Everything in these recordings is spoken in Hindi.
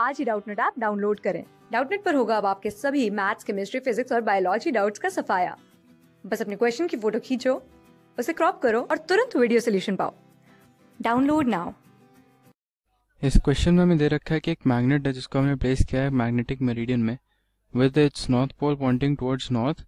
आज ही डाउटनेट ऐप डाउनलोड करें डाउटनेट पर होगा अब आपके सभी मैथ्स केमिस्ट्री फिजिक्स और बायोलॉजी डाउट्स का सफाया बस अपने क्वेश्चन की फोटो खींचो उसे क्रॉप करो और तुरंत वीडियो सोल्यूशन पाओ डाउनलोड नाउ इस क्वेश्चन में हमें दे रखा है कि एक मैग्नेट है जिसको हमने प्लेस किया है मैग्नेटिक मेरिडियन में with its north pole pointing towards north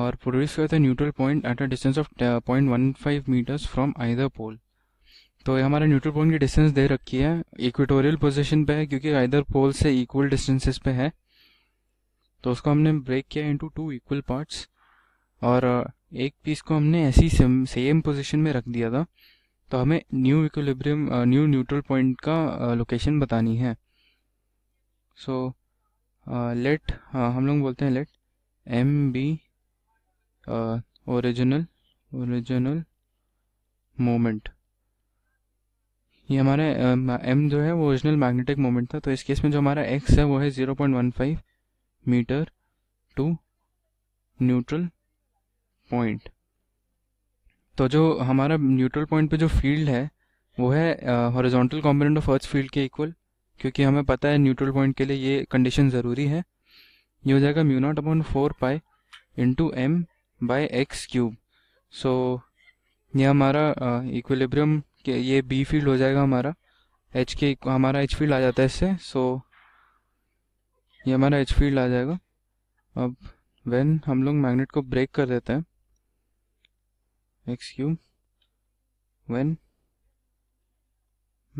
और प्रोड्यूस करते है neutral point at a distance of point one five metres from either pole तो हमारे न्यूट्रल पॉइंट की डिस्टेंस दे रखी है इक्वेटोरियल पोजीशन पे है क्योंकि आइदर पोल से इक्वल डिस्टेंसेस पे है तो उसको हमने ब्रेक किया इनटू टू इक्वल पार्ट्स और uh, एक पीस को हमने ऐसी सेम पोजीशन में रख दिया था तो हमें new equilibrium new neutral point का लोकेशन uh, बतानी है सो लेट uh, हम लोग बोलते हैं let M be original original moment ये हमारा एम जो है वो ओरिजिनल मैग्नेटिक मोमेंट था तो इस केस में जो हमारा एक्स है वो है zero point one five metre to neutral point तो जो हमारा न्यूट्रल पॉइंट पे जो फील्ड है वो है horizontal component of earth field के इक्वल क्योंकि हमें पता है न्यूट्रल पॉइंट के लिए ये कंडीशन ज़रूरी है ये हो जाएगा mu naught upon four pi into M by x cube so ये हमारा इक्विलिब्रियम के ये बी फील्ड हो जाएगा हमारा एच के हमारा एच फील्ड आ जाता है इससे सो ये हमारा एच फील्ड आ जाएगा अब वेन हम लोग मैग्नेट को ब्रेक कर देते हैं x cube when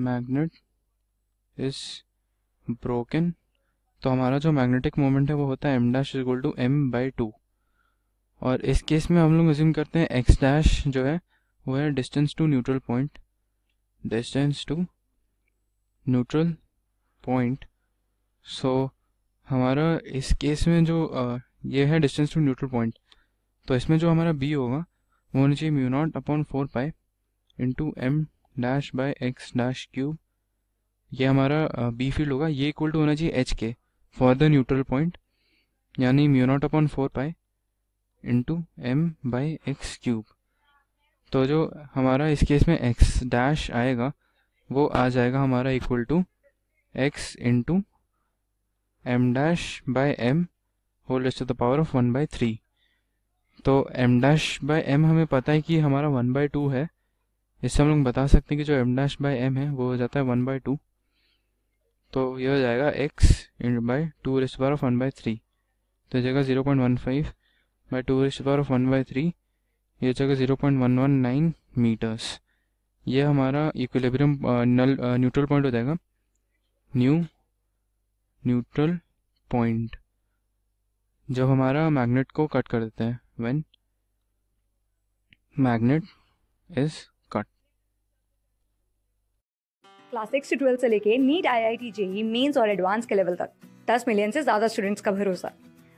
magnet is broken तो हमारा जो मैग्नेटिक मोमेंट है वो होता है M dash is equal to M by two और इस केस में हम लोग रिज्यूम करते हैं एक्स डैश जो है वो है distance to neutral point distance to neutral point so हमारा इस केस में जो आ, ये है डिस्टेंस टू न्यूट्रल पॉइंट तो इसमें जो हमारा बी होगा वो होना चाहिए mu naught upon four pi into M dash by x dash cube ये हमारा बी फील्ड होगा ये इक्वल टू होना चाहिए एच के फॉर द न्यूट्रल पॉइंट यानी mu naught upon four pi into M by x cube तो जो हमारा इस केस में एक्स डैश आएगा वो आ जाएगा हमारा equal to x into M dash by M whole raised to the power of one by three तो एम डैश बाय एम हमें पता है कि हमारा वन बाय टू है इससे हम लोग बता सकते हैं कि जो एम डैश बाई एम है वो हो जाता है वन बाय टू तो यह हो जाएगा x into by two raised power of one by three तो जाएगा zero point one five by two raised power of one by three ये जगह zero point one one nine metres ये हमारा इक्विलिब्रियम नल न्यूट्रल पॉइंट हो जाएगा न्यू न्यूट्रल पॉइंट जब हमारा मैग्नेट को कट कर देते हैं when magnet is cut class six twelfth से लेके NEET I I T JEE Mains और एडवांस के लेवल तक दस मिलियन से ज्यादा स्टूडेंट्स का भरोसा